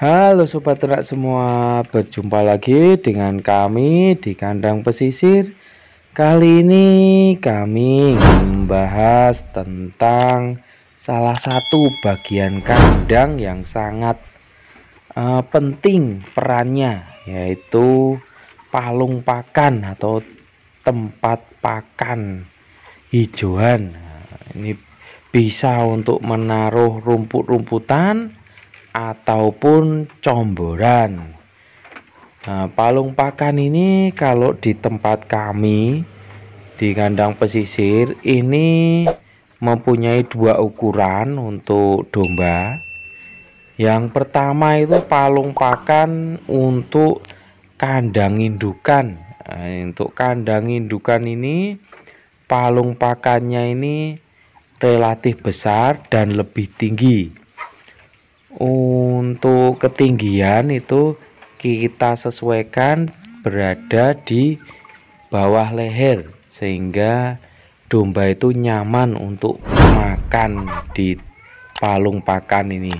Halo sobat ternak semua, berjumpa lagi dengan kami di kandang pesisir. Kali ini kami membahas tentang salah satu bagian kandang yang sangat uh, penting perannya yaitu palung pakan atau tempat pakan hijauan. Nah, ini bisa untuk menaruh rumput-rumputan ataupun comboran. Nah, palung pakan ini kalau di tempat kami di kandang pesisir ini mempunyai dua ukuran untuk domba. Yang pertama itu palung pakan untuk kandang indukan. Nah, untuk kandang indukan ini palung pakannya ini relatif besar dan lebih tinggi untuk ketinggian itu kita sesuaikan berada di bawah leher sehingga domba itu nyaman untuk makan di palung pakan ini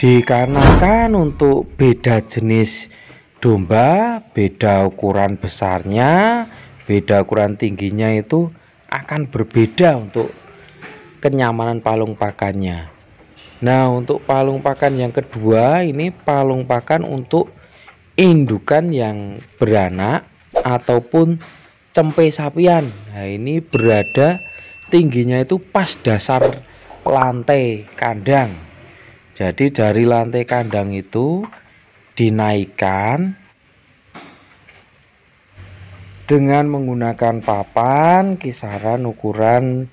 dikarenakan untuk beda jenis domba beda ukuran besarnya beda ukuran tingginya itu akan berbeda untuk kenyamanan palung pakannya Nah untuk palung pakan yang kedua ini palung pakan untuk indukan yang beranak ataupun cempe sapian Nah ini berada tingginya itu pas dasar lantai kandang jadi dari lantai kandang itu dinaikkan dengan menggunakan papan kisaran ukuran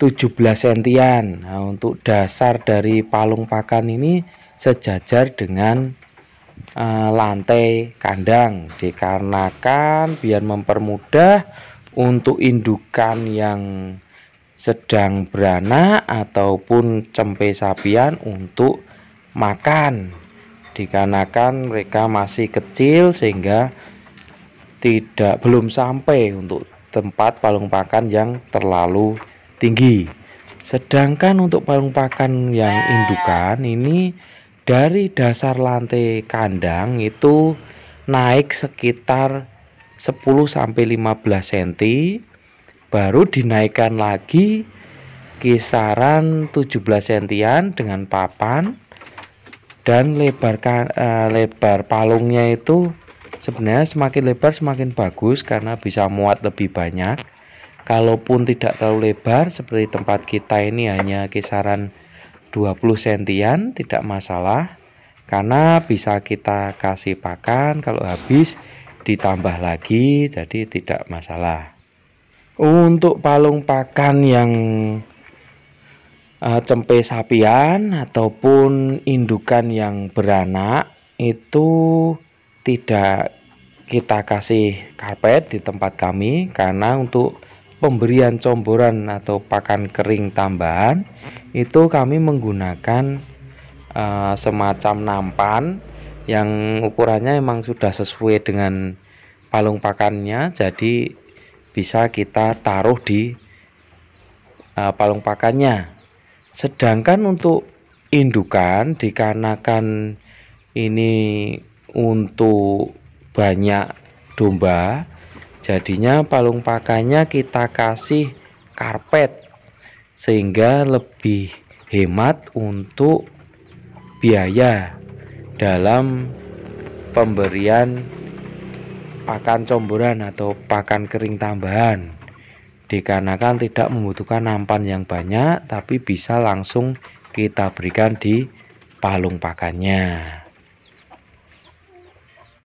17 sentian nah, untuk dasar dari palung pakan ini sejajar dengan e, lantai kandang dikarenakan biar mempermudah untuk indukan yang sedang beranak ataupun cempe sapian untuk makan dikarenakan mereka masih kecil sehingga tidak belum sampai untuk tempat palung pakan yang terlalu tinggi. Sedangkan untuk palung pakan yang indukan ini dari dasar lantai kandang itu naik sekitar 10 sampai 15 cm baru dinaikkan lagi kisaran 17 cm dengan papan dan lebar uh, lebar palungnya itu sebenarnya semakin lebar semakin bagus karena bisa muat lebih banyak kalaupun tidak terlalu lebar seperti tempat kita ini hanya kisaran 20 sentian tidak masalah karena bisa kita kasih pakan kalau habis ditambah lagi jadi tidak masalah untuk palung pakan yang eh, cempe sapian ataupun indukan yang beranak itu tidak kita kasih karpet di tempat kami karena untuk pemberian comboran atau pakan kering tambahan itu kami menggunakan uh, semacam nampan yang ukurannya memang sudah sesuai dengan palung pakannya jadi bisa kita taruh di uh, palung pakannya sedangkan untuk indukan dikarenakan ini untuk banyak domba jadinya palung pakannya kita kasih karpet sehingga lebih hemat untuk biaya dalam pemberian pakan comboran atau pakan kering tambahan dikarenakan tidak membutuhkan nampan yang banyak tapi bisa langsung kita berikan di palung pakannya